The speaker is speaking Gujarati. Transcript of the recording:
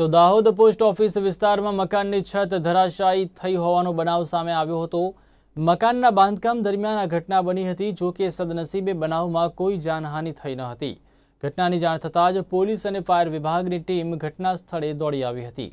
તો દાહોદ પોસ્ટ ઓફિસ વિસ્તારમાં મકાનની છત ધરાશાયી થઈ હોવાનો બનાવ સામે આવ્યો હતો મકાનના બાંધકામ દરમિયાન આ ઘટના બની હતી જોકે સદનસીબે બનાવમાં કોઈ જાનહાની થઈ ન હતી ઘટનાની જાણ થતાં જ પોલીસ અને ફાયર વિભાગની ટીમ ઘટના સ્થળે દોડી આવી હતી